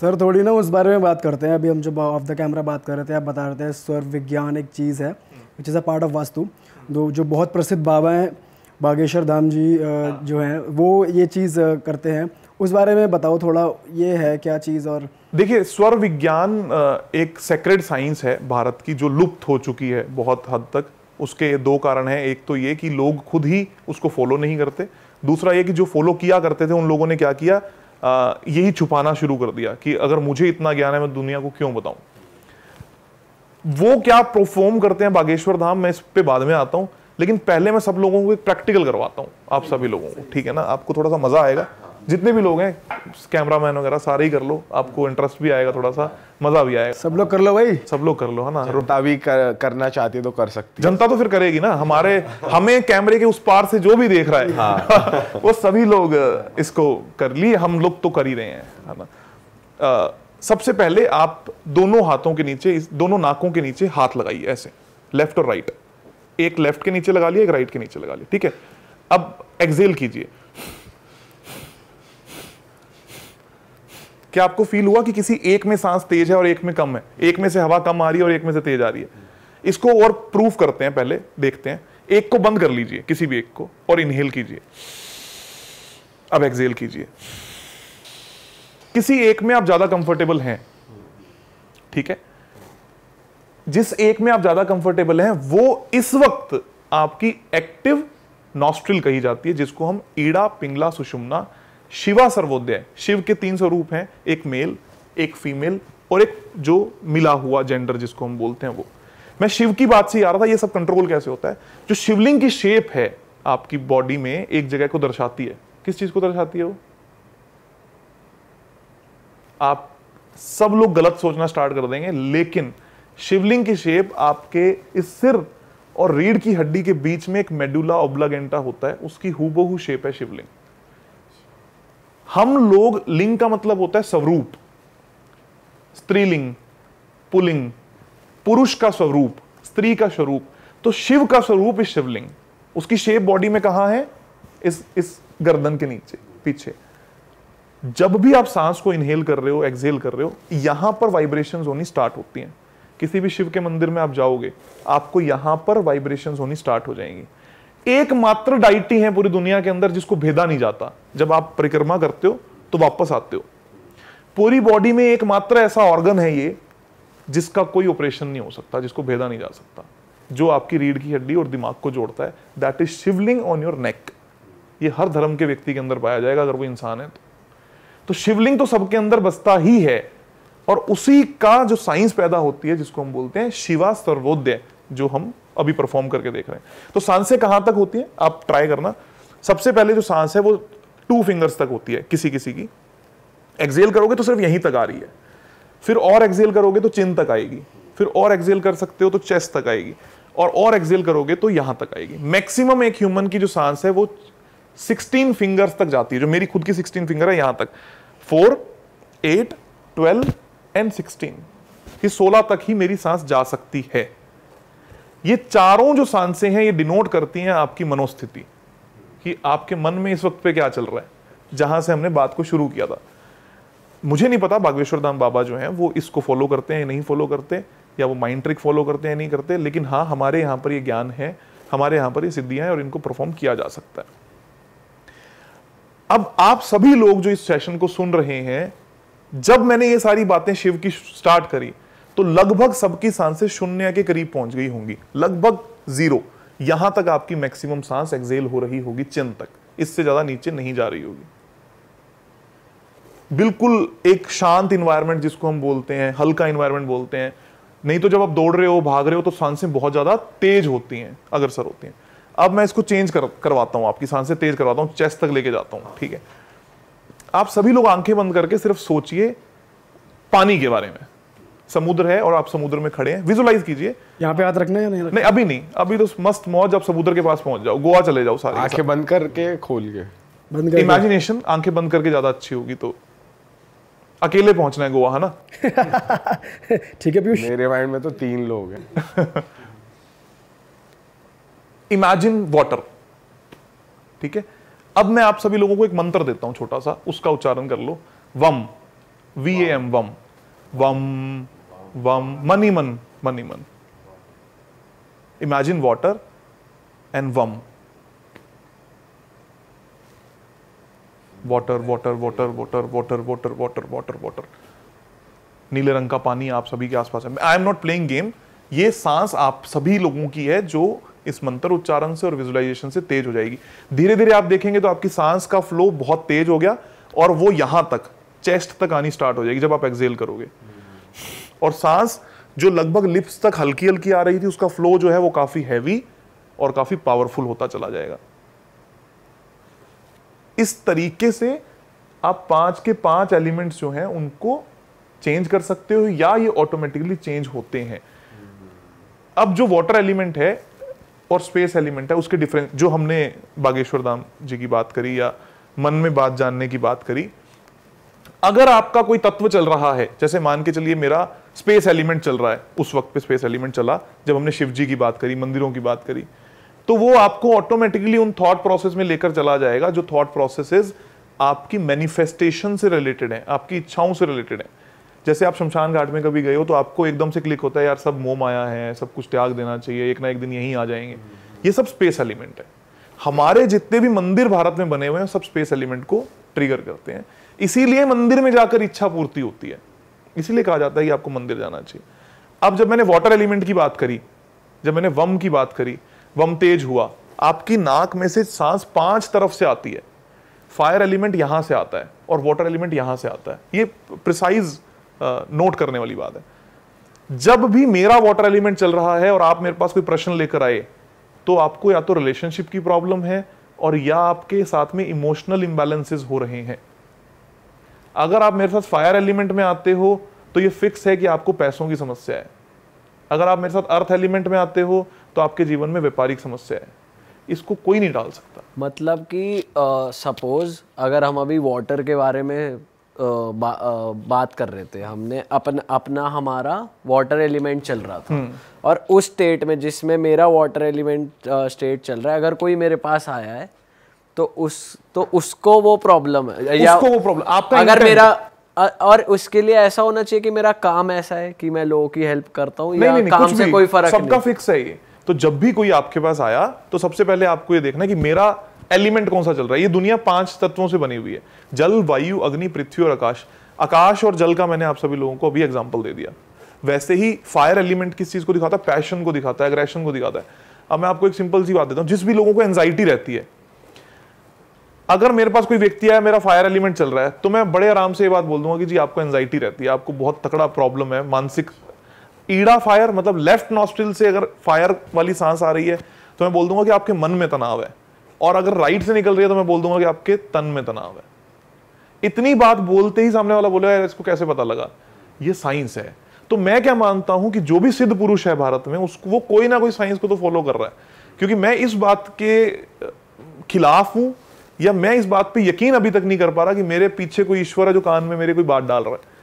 Sir थोड़ी ना उस बारे में बात करते हैं अभी हम जब ऑफ द कैमरा बात कर रहे थे आप बता रहे थे स्वर विज्ञान एक चीज़ है which is a part of vastu दो जो बहुत प्रसिद्ध बाबा हैं बागेश्वर धाम जी हाँ। जो हैं वो ये चीज़ करते हैं उस बारे में बताओ थोड़ा ये है क्या चीज़ और देखिए स्वर विज्ञान एक सेक्रेड साइंस है भारत की जो लुप्त हो चुकी है बहुत हद तक उसके दो कारण हैं एक तो ये कि लोग खुद ही उसको फॉलो नहीं करते दूसरा ये कि जो फॉलो किया करते थे उन लोगों ने क्या किया यही छुपाना शुरू कर दिया कि अगर मुझे इतना ज्ञान है मैं दुनिया को क्यों बताऊं वो क्या परफॉर्म करते हैं बागेश्वर धाम मैं इस पे बाद में आता हूं लेकिन पहले मैं सब लोगों को एक प्रैक्टिकल करवाता हूं आप सभी लोगों को ठीक है ना आपको थोड़ा सा मजा आएगा जितने भी लोग हैं कैमरा मैन वगैरह सारे ही कर लो आपको इंटरेस्ट भी आएगा थोड़ा सा मजा भी आएगा सब लोग कर लो भाई सब लोग कर लो है ना जनता भी कर, करना चाहती है तो कर सकती जनता तो फिर करेगी ना हमारे हमें कैमरे के उस पार से जो भी देख रहा है हाँ। वो सभी लोग इसको कर लिए हम लोग तो कर ही रहे हैं है ना सबसे पहले आप दोनों हाथों के नीचे दोनों नाकों के नीचे हाथ लगाइए ऐसे लेफ्ट और राइट एक लेफ्ट के नीचे लगा लिया एक राइट के नीचे लगा लिया ठीक है अब एक्सेल कीजिए क्या आपको फील हुआ कि किसी एक में सांस तेज है और एक में कम है एक में से हवा कम आ रही है और एक में से तेज आ रही है इसको और प्रूफ करते हैं पहले देखते हैं एक को बंद कर लीजिए किसी भी एक को और इनहेल कीजिए अब एक्सेल कीजिए किसी एक में आप ज्यादा कंफर्टेबल हैं ठीक है जिस एक में आप ज्यादा कंफर्टेबल हैं वो इस वक्त आपकी एक्टिव नॉस्ट्रिल कही जाती है जिसको हम ईड़ा पिंगला सुषुम्ना शिवा सर्वोदय शिव के तीन स्वरूप हैं एक मेल एक फीमेल और एक जो मिला हुआ जेंडर जिसको हम बोलते हैं वो मैं शिव की बात से आ रहा था ये सब कंट्रोल कैसे होता है जो शिवलिंग की शेप है आपकी बॉडी में एक जगह को दर्शाती है किस चीज को दर्शाती है वो आप सब लोग गलत सोचना स्टार्ट कर देंगे लेकिन शिवलिंग की शेप आपके इस सिर और रीढ़ की हड्डी के बीच में एक मेडुला ओब्लागेंटा होता है उसकी हूबहू शेप है शिवलिंग हम लोग लिंग का मतलब होता है स्वरूप स्त्रीलिंग पुलिंग पुरुष का स्वरूप स्त्री का स्वरूप तो शिव का स्वरूप इस शिवलिंग उसकी शेप बॉडी में कहां है इस इस गर्दन के नीचे पीछे जब भी आप सांस को इनहेल कर रहे हो एक्सहेल कर रहे हो यहां पर वाइब्रेशंस होनी स्टार्ट होती हैं किसी भी शिव के मंदिर में आप जाओगे आपको यहां पर वाइब्रेशंस होनी स्टार्ट हो जाएंगी एकमात्र डाइटी है पूरी दुनिया के अंदर जिसको भेदा नहीं जाता जब आप परिक्रमा करते हो तो वापस आते हो पूरी बॉडी में एकमात्र ऐसा ऑर्गन है ये जिसका कोई ऑपरेशन नहीं हो सकता जिसको भेदा नहीं जा सकता जो आपकी रीढ़ की हड्डी और दिमाग को जोड़ता है that is Shivling on your neck ये हर धर्म के व्यक्ति के अंदर पाया जाएगा अगर वो इंसान है तो तो शिवलिंग तो सबके अंदर बसता ही है और उसी का जो साइंस पैदा होती है जिसको हम बोलते हैं शिवा सर्वोदय जो हम अभी परफॉर्म करके देख रहे हैं तो सांसें कहां तक होती है आप ट्राई करना सबसे पहले जो सांस है वो टू फिंगर्स तक होती है किसी किसी की एक्सेल करोगे तो सिर्फ यहीं तक आ रही है फिर और एक्सेल करोगे तो चिन तक आएगी फिर और एक्सेल कर सकते हो तो चेस्ट तक आएगी और और एक्सेल करोगे तो यहां तक आएगी मैक्सिमम एक ह्यूमन की जो सांस है वो 16 फिंगर्स तक जाती है जो मेरी खुद की 16 फिंगर है यहां तक four eight twelve and sixteen ये तक ही मेरी सांस जा सकती है ये चारों जो सांसें हैं ये डिनोट करती हैं आपकी मनोस्थिति कि आपके मन में इस वक्त पे क्या चल रहा है जहां से हमने बात को शुरू किया था मुझे नहीं पता बागेश्वर धाम बाबा जो हैं वो इसको फॉलो करते हैं नहीं फॉलो करते या वो माइंड ट्रिक फॉलो करते हैं नहीं करते लेकिन हाँ हमारे यहाँ पर ये ज्ञान है हमारे यहाँ पर ये सिद्धियां हैं और इनको परफॉर्म किया जा सकता है अब आप सभी लोग जो इस सेशन को सुन रहे हैं जब मैंने ये सारी बातें शिव की स्टार्ट करी तो लगभग सबकी सांसें शून्य के करीब पहुंच गई होंगी लगभग जीरो यहां तक आपकी मैक्सिमम सांस एक्सेल हो रही होगी चिन तक इससे ज्यादा नीचे नहीं जा रही होगी बिल्कुल एक शांत इन्वायरमेंट जिसको हम बोलते हैं हल्का इन्वायरमेंट बोलते हैं नहीं तो जब आप दौड़ रहे हो भाग रहे हो तो सांसें बहुत ज्यादा तेज होती हैं अग्रसर होती हैं अब मैं इसको चेंज कर, करवाता हूं आपकी सांसें तेज करवाता हूं चेस्ट तक लेके जाता हूं ठीक है आप सभी लोग आंखें बंद करके सिर्फ सोचिए पानी के बारे में समुद्र है और आप समुद्र में खड़े हैं विजुलाइज कीजिए यहाँ पे हाथ रखना या नहीं रखना? नहीं अभी नहीं अभी तो मस्त मौज आप समुद्र के पास पहुंच जाओ गोवा चले जाओ सारे आंखें बंद करके खोल के बंद कर इमेजिनेशन आंखें बंद करके ज्यादा अच्छी होगी तो अकेले पहुंचना है गोवा है ना ठीक है पीयूष मेरे माइंड में तो तीन लोग हैं इमेजिन वाटर ठीक है अब मैं आप सभी लोगों को एक मंत्र देता हूं छोटा सा उसका उच्चारण कर लो वम वी एम वम वम vum maniman maniman imagine water and वम water water water water water water water water water नीले रंग का पानी आप सभी के आसपास है I am not playing game ये सांस आप सभी लोगों की है जो इस मंत्र उच्चारण से और विजुलाइजेशन से तेज हो जाएगी धीरे धीरे आप देखेंगे तो आपकी सांस का फ्लो बहुत तेज हो गया और वो यहां तक चेस्ट तक आनी स्टार्ट हो जाएगी जब आप एक्सेल करोगे और सांस जो लगभग लिप्स तक हल्की हल्की आ रही थी उसका फ्लो जो है वो काफ़ी हैवी और काफ़ी पावरफुल होता चला जाएगा इस तरीके से आप पांच के पांच एलिमेंट्स जो हैं उनको चेंज कर सकते हो या ये ऑटोमेटिकली चेंज होते हैं अब जो वाटर एलिमेंट है और स्पेस एलिमेंट है उसके डिफरेंस जो हमने बागेश्वर धाम जी की बात करी या मन में बात जानने की बात करी अगर आपका कोई तत्व चल रहा है जैसे मान के चलिए मेरा स्पेस एलिमेंट चल रहा है उस वक्त पे स्पेस एलिमेंट चला जब हमने शिव जी की बात करी मंदिरों की बात करी तो वो आपको ऑटोमेटिकली उन थॉट प्रोसेस में लेकर चला जाएगा जो थॉट प्रोसेसेस आपकी मैनिफेस्टेशन से रिलेटेड है आपकी इच्छाओं से रिलेटेड है जैसे आप शमशान घाट में कभी गए हो तो आपको एकदम से क्लिक होता है यार सब मोम आया है सब कुछ त्याग देना चाहिए एक ना एक दिन यहीं आ जाएंगे ये सब स्पेस एलिमेंट है हमारे जितने भी मंदिर भारत में बने हुए हैं सब स्पेस एलिमेंट को ट्रिगर करते हैं इसीलिए मंदिर में जाकर इच्छा पूर्ति होती है इसीलिए कहा जाता है कि आपको मंदिर जाना चाहिए अब जब मैंने वाटर एलिमेंट की बात करी जब मैंने वम की बात करी वम तेज हुआ आपकी नाक में से सांस पांच तरफ से आती है फायर एलिमेंट यहां से आता है और वाटर एलिमेंट यहां से आता है ये प्रिसाइज नोट करने वाली बात है जब भी मेरा वाटर एलिमेंट चल रहा है और आप मेरे पास कोई प्रश्न लेकर आए तो आपको या तो रिलेशनशिप की प्रॉब्लम है और या आपके साथ में इमोशनल इम्बेलेंसेज हो रहे हैं अगर आप मेरे साथ फायर एलिमेंट में आते हो तो ये फिक्स है कि आपको पैसों की समस्या है अगर आप मेरे साथ अर्थ एलिमेंट में आते हो तो आपके जीवन में व्यापारिक समस्या है इसको कोई नहीं डाल सकता मतलब कि सपोज uh, अगर हम अभी वाटर के बारे में बा, बात कर रहे थे हमने अपन अपना हमारा वाटर एलिमेंट चल रहा था हम्म। और उस स्टेट में जिसमें मेरा वाटर एलिमेंट स्टेट चल रहा है अगर कोई मेरे पास आया है तो उस तो उसको वो प्रॉब्लम है या उसको वो प्रॉब्लम आपका अगर मेरा और उसके लिए ऐसा होना चाहिए कि मेरा काम ऐसा है कि मैं लोगों की हेल्प करता हूँ नहीं, नहीं, काम से कोई फर्क सबका फिक्स है ये तो जब भी कोई आपके पास आया तो सबसे पहले आपको ये देखना कि मेरा एलिमेंट कौन सा चल रहा है ये दुनिया पांच तत्वों से बनी हुई है जल वायु अग्नि पृथ्वी और आकाश आकाश और जल का मैंने आप सभी लोगों को अभी एग्जाम्पल दे दिया वैसे ही फायर एलिमेंट किस चीज़ को दिखाता है पैशन को दिखाता है एग्रेशन को दिखाता है अब मैं आपको एक सिंपल सी बात देता हूँ जिस भी लोगों को एंजाइटी रहती है अगर मेरे पास कोई व्यक्ति आया मेरा फायर एलिमेंट चल रहा है तो मैं बड़े आराम से ये बात बोल दूंगा कि जी आपको एंजाइटी रहती है आपको बहुत तकड़ा प्रॉब्लम है मानसिक ईड़ा फायर मतलब लेफ्ट नॉस्ट्रिल से अगर फायर वाली सांस आ रही है तो मैं बोल दूंगा कि आपके मन में तनाव है और अगर राइट से निकल रही है तो मैं बोल दूंगा कि आपके तन में तनाव है इतनी बात बोलते ही सामने वाला बोलेगा इसको कैसे पता लगा ये साइंस है तो मैं क्या मानता हूं कि जो भी सिद्ध पुरुष है भारत में उसको वो कोई ना कोई साइंस को तो फॉलो कर रहा है क्योंकि मैं इस बात के खिलाफ हूं या मैं इस बात पे यकीन अभी तक नहीं कर पा रहा कि मेरे पीछे कोई ईश्वर है जो कान में मेरे कोई बात डाल रहा है